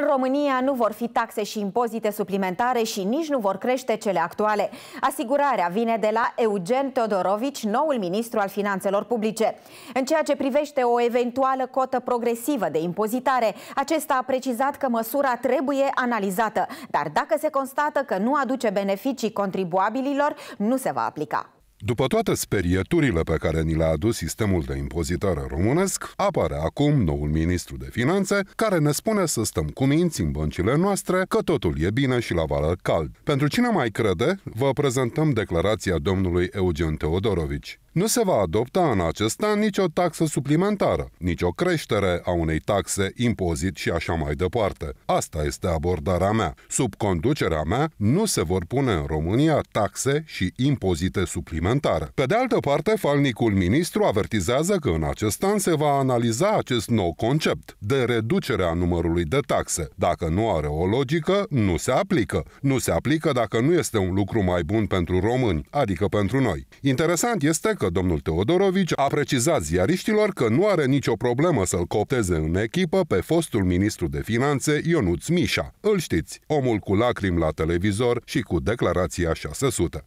În România nu vor fi taxe și impozite suplimentare și nici nu vor crește cele actuale. Asigurarea vine de la Eugen Teodorovici, noul ministru al finanțelor publice. În ceea ce privește o eventuală cotă progresivă de impozitare, acesta a precizat că măsura trebuie analizată, dar dacă se constată că nu aduce beneficii contribuabililor, nu se va aplica. După toate sperieturile pe care ni le-a adus sistemul de impozitare românesc, apare acum noul ministru de finanțe care ne spune să stăm cu minți în băncile noastre că totul e bine și la vară cald. Pentru cine mai crede, vă prezentăm declarația domnului Eugen Teodorovici. Nu se va adopta în acest an nicio taxă suplimentară, nicio creștere a unei taxe, impozit și așa mai departe. Asta este abordarea mea. Sub conducerea mea nu se vor pune în România taxe și impozite suplimentare. Pe de altă parte, falnicul ministru avertizează că în acest an se va analiza acest nou concept de reducere a numărului de taxe. Dacă nu are o logică, nu se aplică. Nu se aplică dacă nu este un lucru mai bun pentru români, adică pentru noi. Interesant este că că domnul Teodorovici a precizat ziariștilor că nu are nicio problemă să-l copteze în echipă pe fostul ministru de finanțe Ionuț Mișa. Îl știți, omul cu lacrimi la televizor și cu declarația 600.